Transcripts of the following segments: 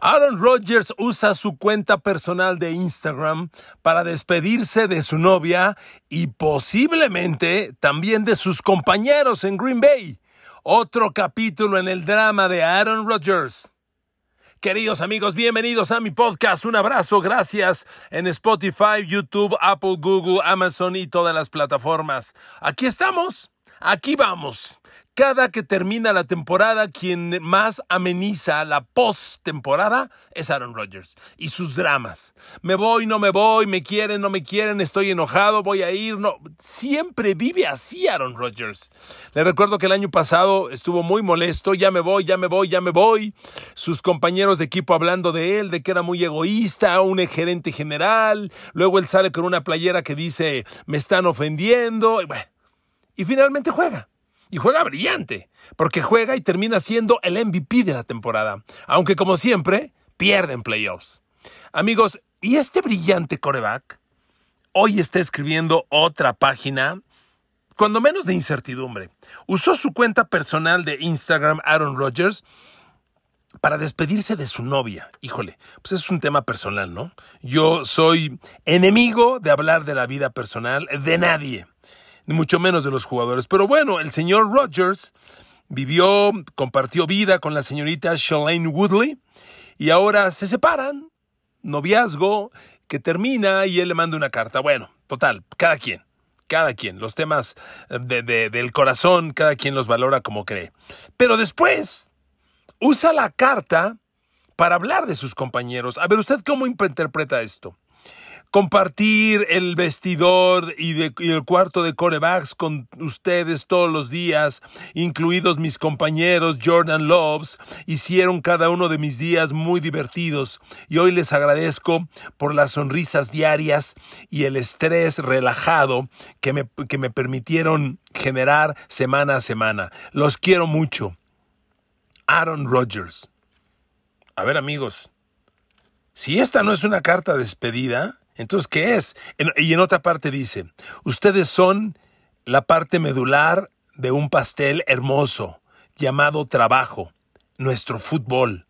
Aaron Rodgers usa su cuenta personal de Instagram para despedirse de su novia y posiblemente también de sus compañeros en Green Bay. Otro capítulo en el drama de Aaron Rodgers. Queridos amigos, bienvenidos a mi podcast. Un abrazo, gracias en Spotify, YouTube, Apple, Google, Amazon y todas las plataformas. Aquí estamos, aquí vamos cada que termina la temporada, quien más ameniza la post-temporada es Aaron Rodgers y sus dramas. Me voy, no me voy, me quieren, no me quieren, estoy enojado, voy a ir. No, siempre vive así Aaron Rodgers. Le recuerdo que el año pasado estuvo muy molesto, ya me voy, ya me voy, ya me voy. Sus compañeros de equipo hablando de él, de que era muy egoísta, un gerente general. Luego él sale con una playera que dice, me están ofendiendo. Y, bueno, y finalmente juega. Y juega brillante, porque juega y termina siendo el MVP de la temporada, aunque como siempre, pierden playoffs. Amigos, ¿y este brillante coreback? Hoy está escribiendo otra página, cuando menos de incertidumbre. Usó su cuenta personal de Instagram, Aaron Rodgers, para despedirse de su novia. Híjole, pues es un tema personal, ¿no? Yo soy enemigo de hablar de la vida personal de nadie mucho menos de los jugadores. Pero bueno, el señor Rogers vivió, compartió vida con la señorita Shalane Woodley y ahora se separan, noviazgo que termina y él le manda una carta. Bueno, total, cada quien, cada quien, los temas de, del corazón, cada quien los valora como cree. Pero después, usa la carta para hablar de sus compañeros. A ver, ¿usted cómo interpreta esto? compartir el vestidor y, el cuarto de corebacks con ustedes todos los días, incluidos mis compañeros Jordan Loves, hicieron cada uno de mis días muy divertidos y hoy les agradezco por las sonrisas diarias y el estrés relajado que me, que me permitieron generar semana a semana. Los quiero mucho. Aaron Rodgers. A ver amigos, si esta no es una carta despedida, entonces, ¿qué es? y en otra parte dice, ustedes son la parte medular de un pastel hermoso llamado trabajo, nuestro fútbol.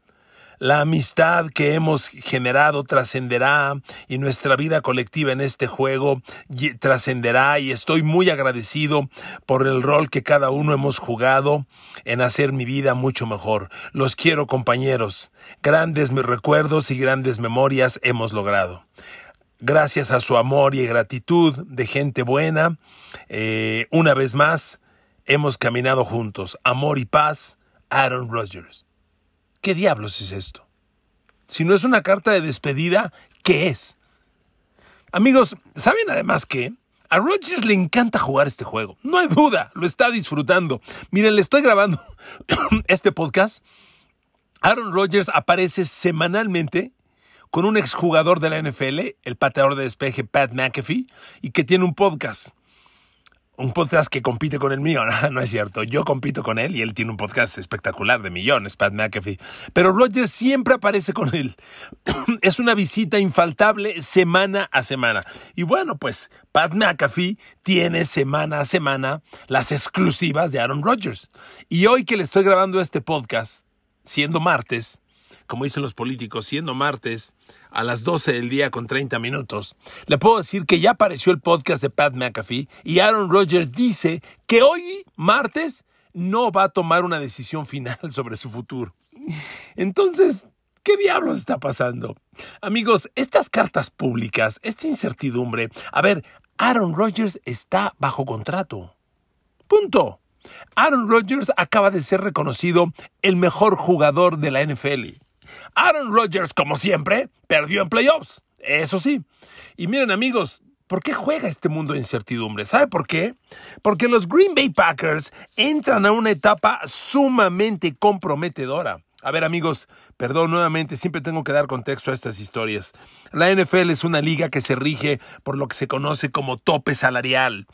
La amistad que hemos generado trascenderá y nuestra vida colectiva en este juego trascenderá y estoy muy agradecido por el rol que cada uno hemos jugado en hacer mi vida mucho mejor. Los quiero compañeros. Grandes mis recuerdos y grandes memorias hemos logrado gracias a su amor y gratitud de gente buena, eh, una vez más hemos caminado juntos. Amor y paz, Aaron Rodgers. ¿Qué diablos es esto? Si no es una carta de despedida, ¿qué es? Amigos, ¿saben además que A Rodgers le encanta jugar este juego. No hay duda, lo está disfrutando. Miren, le estoy grabando este podcast. Aaron Rodgers aparece semanalmente con un exjugador de la NFL, el pateador de despeje Pat McAfee, y que tiene un podcast. Un podcast que compite con el mío, no, es cierto. Yo compito con él y él tiene un podcast espectacular de millones, Pat McAfee. Pero Rogers siempre aparece con él. es una visita infaltable semana a semana. Y bueno, pues Pat McAfee tiene semana a semana las exclusivas de Aaron Rodgers. Y hoy que le estoy grabando este podcast, siendo martes, como dicen los políticos, siendo martes a las 12 del día con 30 minutos, le puedo decir que ya apareció el podcast de Pat McAfee y Aaron Rodgers dice que hoy, martes, no va a tomar una decisión final sobre su futuro. Entonces, ¿Qué diablos está pasando? Amigos, estas cartas públicas, esta incertidumbre. A ver, Aaron Rodgers está bajo contrato. Punto. Aaron Rodgers acaba de ser reconocido el mejor jugador de la NFL. Aaron Rodgers, como siempre, perdió en playoffs. Eso sí. Y miren amigos, ¿por qué juega este mundo de incertidumbre? ¿Sabe por qué? Porque los Green Bay Packers entran a una etapa sumamente comprometedora. A ver amigos, perdón nuevamente, siempre tengo que dar contexto a estas historias. La NFL es una liga que se rige por lo que se conoce como tope salarial.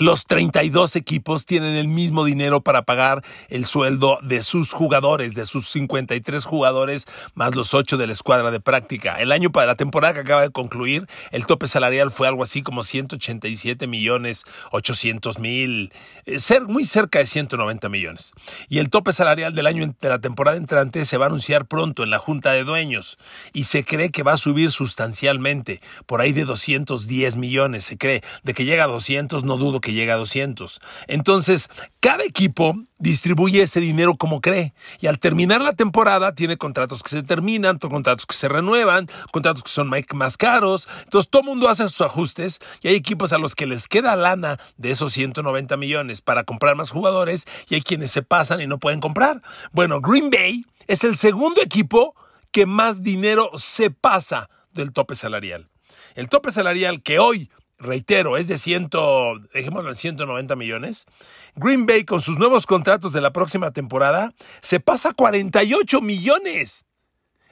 Los 32 equipos tienen el mismo dinero para pagar el sueldo de sus jugadores, de sus 53 jugadores más los 8 de la escuadra de práctica. El año para la temporada que acaba de concluir, el tope salarial fue algo así como 187 millones 800 mil, eh, muy cerca de 190 millones. Y el tope salarial del año de la temporada entrante se va a anunciar pronto en la junta de dueños y se cree que va a subir sustancialmente, por ahí de 210 millones se cree, de que llega a 200 no dudo que llega a 200. Entonces, cada equipo distribuye ese dinero como cree. Y al terminar la temporada, tiene contratos que se terminan, contratos que se renuevan, contratos que son más caros. Entonces, todo mundo hace sus ajustes y hay equipos a los que les queda lana de esos 190 millones para comprar más jugadores y hay quienes se pasan y no pueden comprar. Bueno, Green Bay es el segundo equipo que más dinero se pasa del tope salarial. El tope salarial que hoy reitero, es de ciento, dejémoslo en 190 millones. Green Bay con sus nuevos contratos de la próxima temporada se pasa a 48 millones.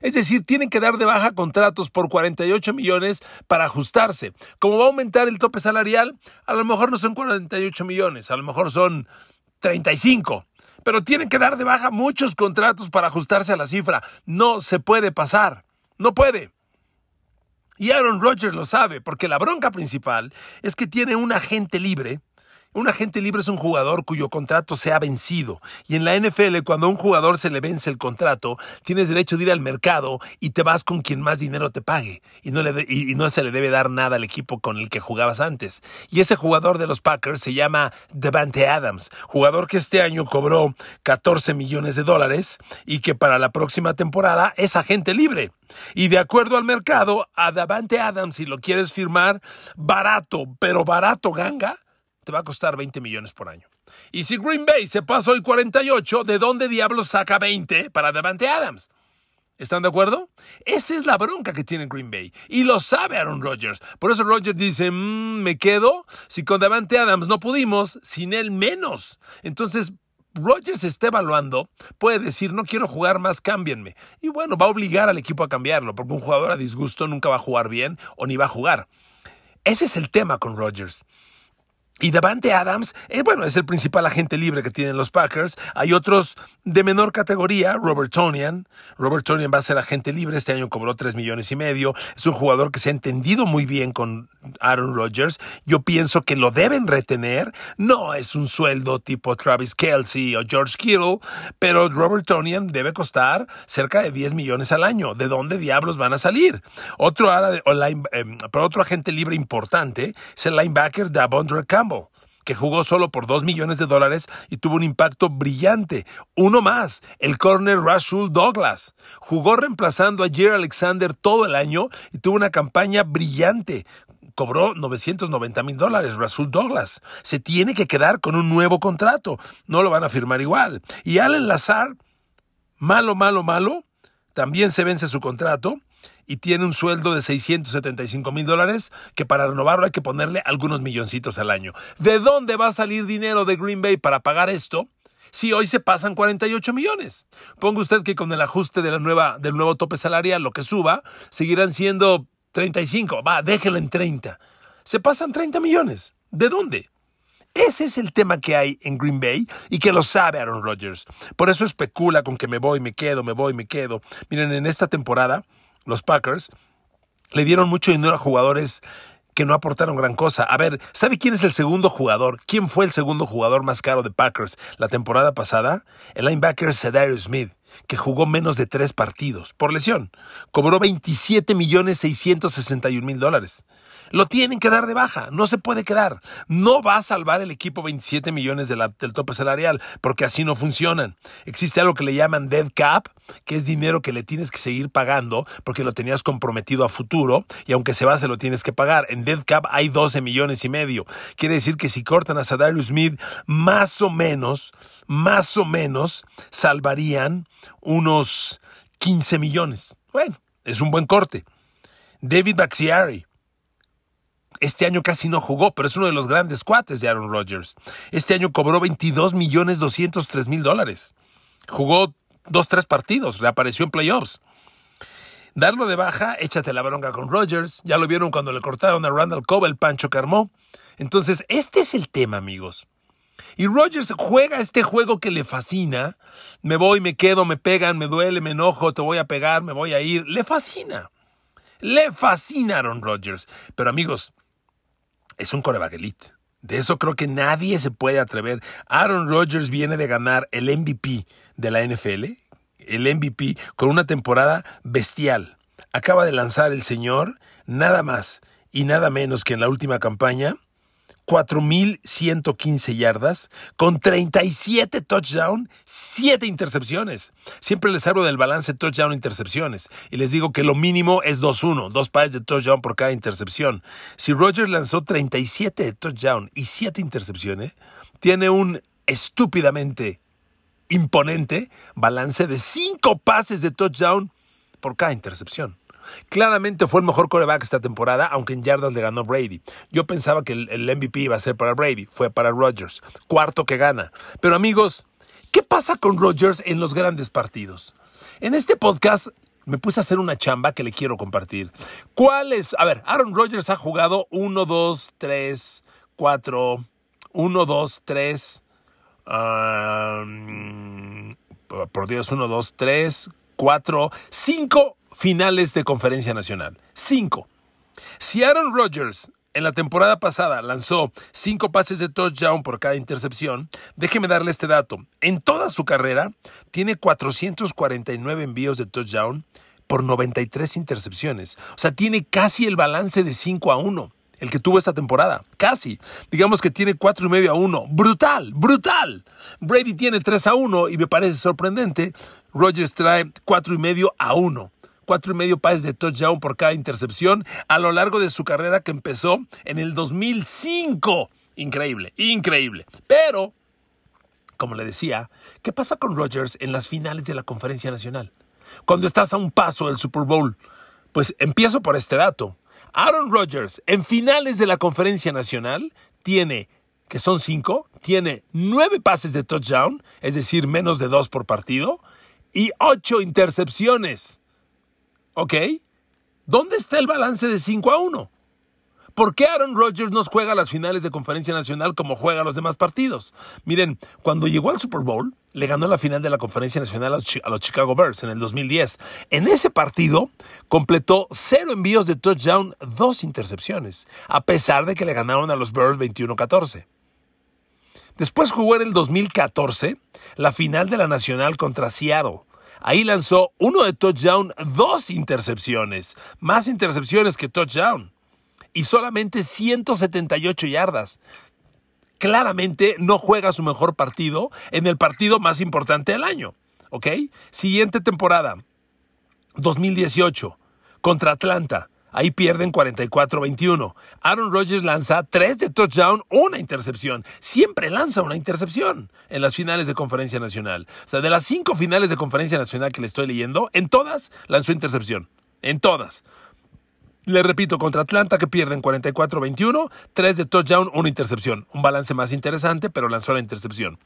Es decir, tienen que dar de baja contratos por 48 millones para ajustarse. Como va a aumentar el tope salarial, a lo mejor no son 48 millones, a lo mejor son 35. Pero tienen que dar de baja muchos contratos para ajustarse a la cifra. No se puede pasar. No puede. Y Aaron Rodgers lo sabe, porque la bronca principal es que tiene un agente libre un agente libre es un jugador cuyo contrato se ha vencido. Y en la NFL, cuando a un jugador se le vence el contrato, tienes derecho de ir al mercado y te vas con quien más dinero te pague. Y no, se le debe dar nada al equipo con el que jugabas antes. Y ese jugador de los Packers se llama Devante Adams, jugador que este año cobró 14 millones de dólares y que para la próxima temporada es agente libre. Y de acuerdo al mercado, a Davante Adams, si lo quieres firmar, barato, pero barato ganga, te va a costar 20 millones por año. Y si Green Bay se pasa hoy 48, ¿de dónde diablos saca 20 para Devante Adams? ¿Están de acuerdo? Esa es la bronca que tiene Green Bay. Y lo sabe Aaron Rodgers. Por eso Rodgers dice, mm, me quedo. Si con Devante Adams no pudimos, sin él menos. Entonces, Rodgers está evaluando, puede decir, no quiero jugar más, cámbienme. Y bueno, va a obligar al equipo a cambiarlo, porque un jugador a disgusto nunca va a jugar bien o ni va a jugar. Ese es el tema con Rodgers. Y Davante Adams, eh, bueno, es el principal agente libre que tienen los Packers. Hay otros de menor categoría, Robert Tonian. Robert Tonian va a ser agente libre, este año cobró 3 millones y medio. Es un jugador que se ha entendido muy bien con Aaron Rodgers. Yo pienso que lo deben retener. No es un sueldo tipo Travis Kelsey o George Kittle, pero Robert Tonian debe costar cerca de 10 millones al año. ¿De dónde diablos van a salir? Otro, line eh, otro agente libre importante es el linebacker Davon Campbell que jugó solo por 2 millones de dólares y tuvo un impacto brillante. Uno más, el corner Rashul Douglas. Jugó reemplazando a Jerry Alexander todo el año y tuvo una campaña brillante cobró 990 mil dólares Rasul Douglas. Se tiene que quedar con un nuevo contrato. No lo van a firmar igual. Y Alan Lazar, malo, malo, malo, también se vence su contrato y tiene un sueldo de 675 mil dólares que para renovarlo hay que ponerle algunos milloncitos al año. ¿De dónde va a salir dinero de Green Bay para pagar esto? si hoy se pasan 48 millones. Ponga usted que con el ajuste de la nueva, del nuevo tope salarial, lo que suba, seguirán siendo 35. Va, déjelo en 30. Se pasan 30 millones. ¿De dónde? Ese es el tema que hay en Green Bay y que lo sabe Aaron Rodgers. Por eso especula con que me voy, me quedo, me voy, me quedo. Miren, en esta temporada los Packers, le dieron mucho dinero a jugadores que no aportaron gran cosa. A ver, ¿sabe quién es el segundo jugador? ¿Quién fue el segundo jugador más caro de Packers la temporada pasada? El linebacker Cedarius Smith que jugó menos de tres partidos por lesión. Cobró 27 millones dólares. Lo tienen que dar de baja, no se puede quedar. No va a salvar el equipo 27 millones del tope salarial, porque así no funcionan. Existe algo que le llaman dead cap, que es dinero que le tienes que seguir pagando porque lo tenías comprometido a futuro y aunque se va se lo tienes que pagar. En dead cap hay 12 millones y medio. Quiere decir que si cortan a Sadarius Smith, más o menos más o menos salvarían unos 15 millones. Bueno, es un buen corte. David Baxiari. Este año casi no jugó, pero es uno de los grandes cuates de Aaron Rodgers. Este año cobró 22 millones 203 mil dólares. Jugó dos, tres partidos, reapareció en playoffs. Darlo de baja, échate la bronca con Rodgers. Ya lo vieron cuando le cortaron a Randall Cobb el pancho que armó. Entonces, este es el tema, amigos. Y Rogers juega este juego que le fascina. Me voy, me quedo, me pegan, me duele, me enojo, te voy a pegar, me voy a ir. Le fascina. Le fascina Aaron Rodgers. Pero amigos, es un corebaguelite. De eso creo que nadie se puede atrever. Aaron Rodgers viene de ganar el MVP de la NFL, el MVP, con una temporada bestial. Acaba de lanzar el señor nada más y nada menos que en la última campaña 4.115 yardas, con 37 touchdowns, 7 intercepciones. Siempre les hablo del balance touchdown-intercepciones y les digo que lo mínimo es 2-1, dos pases de touchdown por cada intercepción. Si Rogers lanzó 37 touchdowns y 7 intercepciones, tiene un estúpidamente imponente balance de 5 pases de touchdown por cada intercepción. Claramente fue el mejor coreback esta temporada, aunque en yardas le ganó Brady. Yo pensaba que el, el MVP iba a ser para Brady, fue para Rodgers. Cuarto que gana. Pero amigos, ¿qué pasa con Rodgers en los grandes partidos? En este podcast me puse a hacer una chamba que le quiero compartir. ¿Cuál es? A ver, Aaron Rodgers ha jugado 1, 2, 3, 4, 1, 2, 3, por Dios, 1, 2, 3, 4, 5 finales de conferencia nacional. 5. Si Aaron Rodgers en la temporada pasada lanzó 5 pases de touchdown por cada intercepción, déjeme darle este dato. En toda su carrera tiene 449 envíos de touchdown por 93 intercepciones. O sea, tiene casi el balance de 5 a 1 el que tuvo esta temporada. Casi. Digamos que tiene 4 y medio a 1. Brutal, brutal. Brady tiene 3 a 1 y me parece sorprendente. Rogers trae 4 y medio a 1 cuatro y medio pases de touchdown por cada intercepción a lo largo de su carrera que empezó en el 2005. Increíble, increíble. Pero, como le decía, ¿qué pasa con Rodgers en las finales de la Conferencia Nacional? Cuando estás a un paso del Super Bowl. Pues empiezo por este dato. Aaron Rodgers en finales de la Conferencia Nacional tiene, que son cinco, tiene nueve pases de touchdown, es decir, menos de dos por partido, y ocho intercepciones. ¿Ok? ¿Dónde está el balance de 5 a 1? ¿Por qué Aaron Rodgers no juega las finales de conferencia nacional como juega los demás partidos? Miren, cuando llegó al Super Bowl, le ganó la final de la conferencia nacional a los Chicago Bears en el 2010. En ese partido, completó cero envíos de touchdown, dos intercepciones, a pesar de que le ganaron a los Bears 21-14. Después jugó en el 2014 la final de la nacional contra Seattle, Ahí lanzó uno de touchdown, dos intercepciones, más intercepciones que touchdown. Y solamente 178 yardas. Claramente no juega su mejor partido en el partido más importante del año. ¿Ok? Siguiente temporada, 2018, contra Atlanta. Ahí pierden 44-21. Aaron Rodgers lanza 3 de touchdown, una intercepción. Siempre lanza una intercepción en las finales de Conferencia Nacional. O sea, de las cinco finales de Conferencia Nacional que le estoy leyendo, en todas lanzó intercepción. En todas. Le repito, contra Atlanta que pierden 44-21, 3 de touchdown, una intercepción. Un balance más interesante, pero lanzó la intercepción.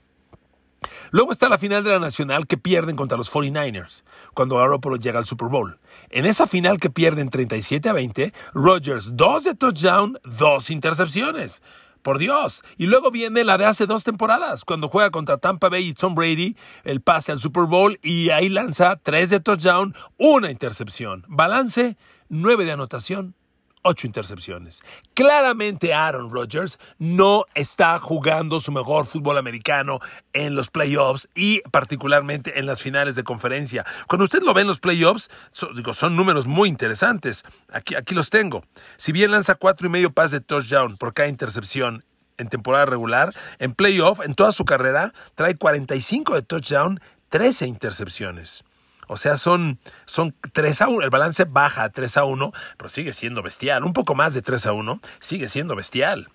Luego está la final de la Nacional que pierden contra los 49ers, cuando Garoppolo llega al Super Bowl. En esa final que pierden 37 a 20, Rodgers, dos de touchdown, dos intercepciones. Por Dios. Y luego viene la de hace dos temporadas, cuando juega contra Tampa Bay y Tom Brady, el pase al Super Bowl y ahí lanza tres de touchdown, una intercepción. Balance, nueve de anotación, ocho intercepciones. Claramente Aaron Rodgers no está jugando su mejor fútbol americano en los playoffs y particularmente en las finales de conferencia. Cuando usted lo ve en los playoffs, son, digo, son números muy interesantes. Aquí, los tengo. Si bien lanza cuatro y medio pases de touchdown por cada intercepción en temporada regular, en playoff, en toda su carrera, trae 45 de touchdown, 13 intercepciones. O sea, son, son 3 a 1. El balance baja a 3 a 1, pero sigue siendo bestial. Un poco más de 3 a 1, sigue siendo bestial.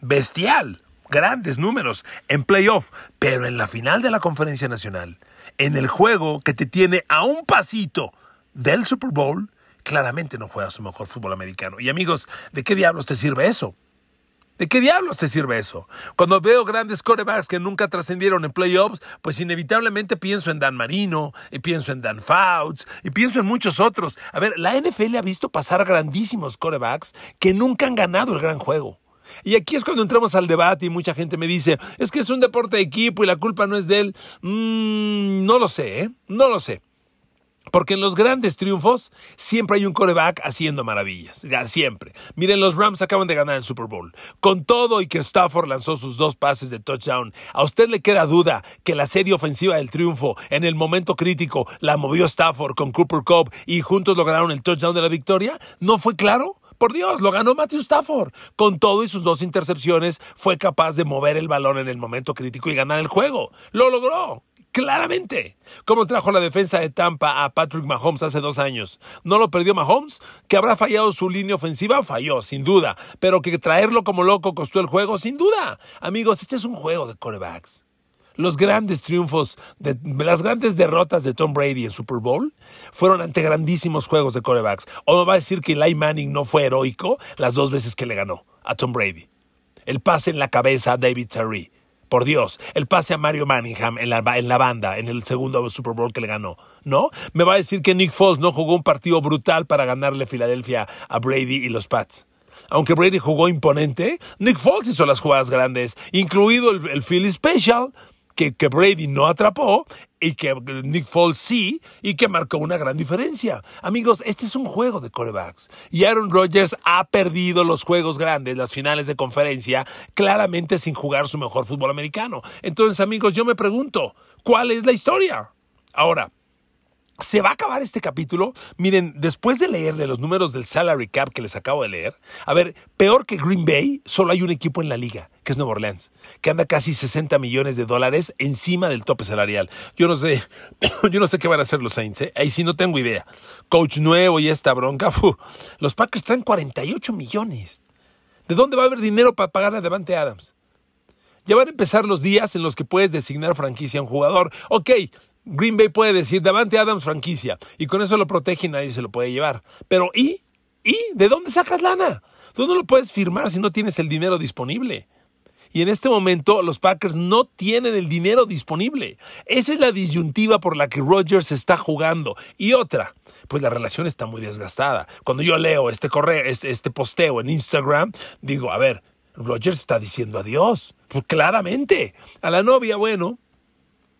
Bestial. Grandes números en playoff, pero en la final de la Conferencia Nacional, en el juego que te tiene a un pasito del Super Bowl, claramente no juega su mejor fútbol americano. Y amigos, ¿de qué diablos te sirve eso? ¿De qué diablos te sirve eso? Cuando veo grandes corebacks que nunca trascendieron en playoffs, pues inevitablemente pienso en Dan Marino, y pienso en Dan Fouts, y pienso en muchos otros. A ver, la NFL ha visto pasar grandísimos corebacks que nunca han ganado el gran juego. Y aquí es cuando entramos al debate y mucha gente me dice, es que es un deporte de equipo y la culpa no es de él. Mm, no lo sé, ¿eh? No lo sé. Porque en los grandes triunfos siempre hay un coreback haciendo maravillas. Ya, siempre. Miren, los Rams acaban de ganar el Super Bowl. Con todo y que Stafford lanzó sus dos pases de touchdown, ¿a usted le queda duda que la serie ofensiva del triunfo en el momento crítico la movió Stafford con Cooper Cobb y juntos lograron el touchdown de la victoria? ¿No fue claro? Por Dios, lo ganó Matthew Stafford. Con todo y sus dos intercepciones, fue capaz de mover el balón en el momento crítico y ganar el juego. Lo logró. Claramente. ¿Cómo trajo la defensa de Tampa a Patrick Mahomes hace dos años? ¿No lo perdió Mahomes? ¿Que habrá fallado su línea ofensiva? Falló, sin duda. Pero que traerlo como loco costó el juego, sin duda. Amigos, este es un juego de corebacks. Los grandes triunfos, de, las grandes derrotas de Tom Brady en Super Bowl fueron ante grandísimos juegos de corebacks. ¿O no va a decir que Eli Manning no fue heroico las dos veces que le ganó a Tom Brady? El pase en la cabeza a David Terry por Dios, el pase a Mario Manningham en la, banda, en el segundo Super Bowl que le ganó, ¿no? Me va a decir que Nick Foles no jugó un partido brutal para ganarle Filadelfia a Brady y los Pats. Aunque Brady jugó imponente, Nick Foles hizo las jugadas grandes, incluido el, el Philly Special, que, Brady no atrapó y que Nick Foles sí y que marcó una gran diferencia. Amigos, este es un juego de corebacks y Aaron Rodgers ha perdido los juegos grandes, las finales de conferencia, claramente sin jugar su mejor fútbol americano. Entonces, amigos, yo me pregunto, ¿cuál es la historia? Ahora, se va a acabar este capítulo. Miren, después de leerle los números del salary cap que les acabo de leer, a ver, peor que Green Bay, solo hay un equipo en la liga, que es Nueva Orleans, que anda casi 60 millones de dólares encima del tope salarial. Yo no sé, yo no sé qué van a hacer los Saints, ¿eh? ahí sí no tengo idea. Coach nuevo y esta bronca, fu, los Packers traen 48 millones. ¿De dónde va a haber dinero para pagar a Devante Adams? Ya van a empezar los días en los que puedes designar franquicia a un jugador. Ok, Green Bay puede decir, Davante Adams franquicia, y con eso lo protege y nadie se lo puede llevar. Pero ¿y? ¿Y? ¿De dónde sacas lana? Tú no lo puedes firmar si no tienes el dinero disponible. Y en este momento los Packers no tienen el dinero disponible. Esa es la disyuntiva por la que Rodgers está jugando. Y otra, pues la relación está muy desgastada. Cuando yo leo este correo, este, este posteo en Instagram, digo, a ver, Rodgers está diciendo adiós. Pues claramente. A la novia, bueno,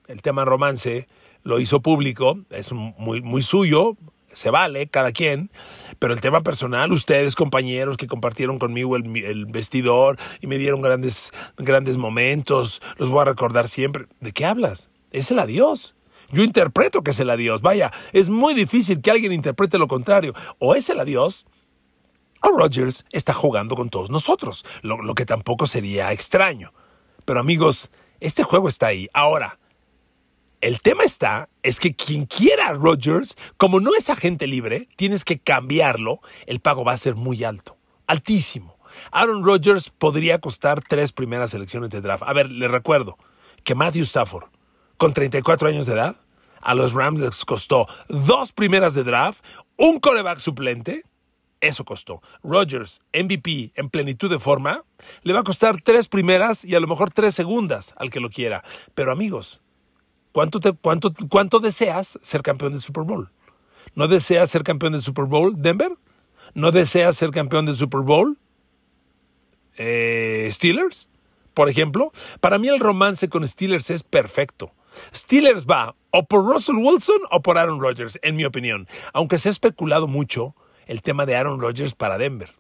el tema romance, lo hizo público, es muy, muy suyo, se vale, cada quien, pero el tema personal, ustedes compañeros que compartieron conmigo el, vestidor y me dieron grandes, grandes momentos, los voy a recordar siempre. ¿De qué hablas? Es el adiós. Yo interpreto que es el adiós. Vaya, es muy difícil que alguien interprete lo contrario. O es el adiós, o Rogers está jugando con todos nosotros, lo que tampoco sería extraño. Pero amigos, este juego está ahí. Ahora, el tema está, es que quien quiera a Rodgers, como no es agente libre, tienes que cambiarlo, el pago va a ser muy alto, altísimo. Aaron Rodgers podría costar tres primeras elecciones de draft. A ver, le recuerdo que Matthew Stafford, con 34 años de edad, a los Rams les costó dos primeras de draft, un coreback suplente, eso costó. Rodgers, MVP en plenitud de forma, le va a costar tres primeras y a lo mejor tres segundas al que lo quiera. Pero amigos, ¿Cuánto, cuánto, ¿Cuánto deseas ser campeón del Super Bowl? ¿No deseas ser campeón del Super Bowl, Denver? ¿No deseas ser campeón del Super Bowl, eh, Steelers? Por ejemplo, para mí el romance con Steelers es perfecto. Steelers va o por Russell Wilson o por Aaron Rodgers, en mi opinión. Aunque se ha especulado mucho el tema de Aaron Rodgers para Denver.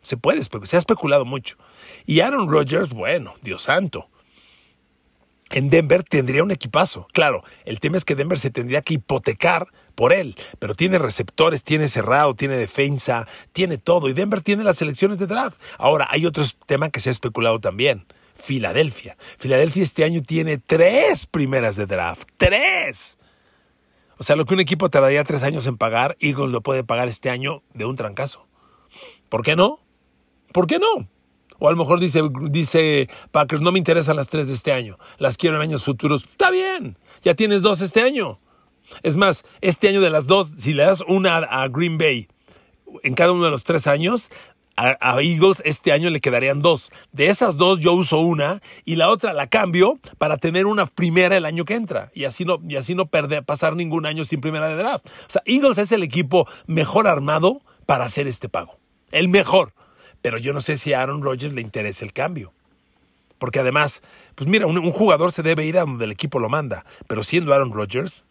Se puede, se ha especulado mucho. Y Aaron Rodgers, bueno, Dios santo en Denver tendría un equipazo. Claro, el tema es que Denver se tendría que hipotecar por él, pero tiene receptores, tiene cerrado, tiene defensa, tiene todo. Y Denver tiene las selecciones de draft. Ahora, hay otro tema que se ha especulado también. Filadelfia. Filadelfia este año tiene tres primeras de draft. ¡Tres! O sea, lo que un equipo tardaría tres años en pagar, Eagles lo puede pagar este año de un trancazo. ¿Por qué no? ¿Por qué no? O a lo mejor dice, dice Packers, no me interesan las tres de este año, las quiero en años futuros. Está bien, ya tienes dos este año. Es más, este año de las dos, si le das una a Green Bay en cada uno de los tres años, a, Eagles este año le quedarían dos. De esas dos yo uso una y la otra la cambio para tener una primera el año que entra y así no, y así no perder, pasar ningún año sin primera de draft. O sea, Eagles es el equipo mejor armado para hacer este pago. El mejor pero yo no sé si a Aaron Rodgers le interesa el cambio. Porque además, pues mira, un, jugador se debe ir a donde el equipo lo manda, pero siendo Aaron Rodgers,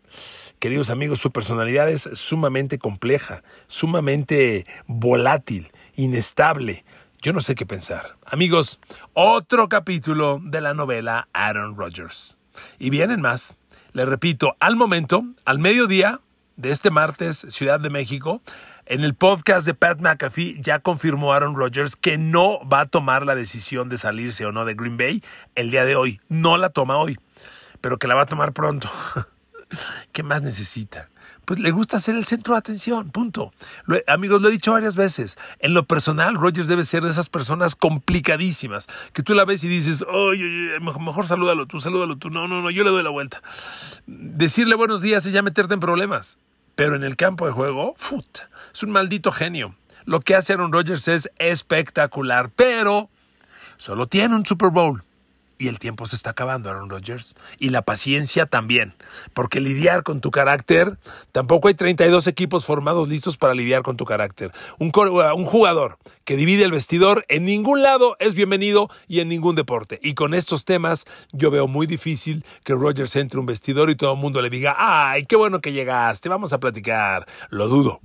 queridos amigos, su personalidad es sumamente compleja, sumamente volátil, inestable. Yo no sé qué pensar. Amigos, otro capítulo de la novela Aaron Rodgers. Y vienen más. le repito, al momento, al mediodía de este martes, Ciudad de México, en el podcast de Pat McAfee ya confirmó Aaron Rodgers que no va a tomar la decisión de salirse o no de Green Bay el día de hoy. No la toma hoy, pero que la va a tomar pronto. ¿Qué más necesita? Pues le gusta ser el centro de atención, punto. amigos, lo he dicho varias veces. En lo personal, Rodgers debe ser de esas personas complicadísimas, que tú la ves y dices, oye, mejor salúdalo tú, salúdalo tú. No, no, no, yo le doy la vuelta. Decirle buenos días es ya meterte en problemas. Pero en el campo de juego, fut, es un maldito genio. Lo que hace Aaron Rodgers es espectacular, pero solo tiene un Super Bowl. Y el tiempo se está acabando, Aaron Rodgers. Y la paciencia también. Porque lidiar con tu carácter, tampoco hay 32 equipos formados listos para lidiar con tu carácter. Uh, un, jugador que divide el vestidor en ningún lado es bienvenido y en ningún deporte. Y con estos temas yo veo muy difícil que Rodgers entre un vestidor y todo el mundo le diga, ay, qué bueno que llegaste, vamos a platicar. Lo dudo.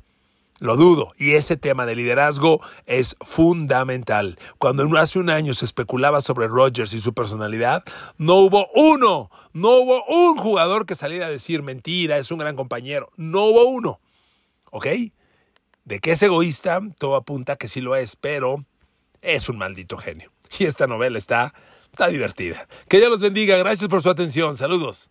Lo dudo. Y ese tema de liderazgo es fundamental. Cuando hace un año se especulaba sobre Rogers y su personalidad, no hubo uno, no hubo un jugador que saliera a decir mentira, es un gran compañero. No hubo uno. ¿Ok? De que es egoísta, todo apunta que sí lo es, pero es un maldito genio. Y esta novela está, está divertida. Que Dios los bendiga. Gracias por su atención. Saludos.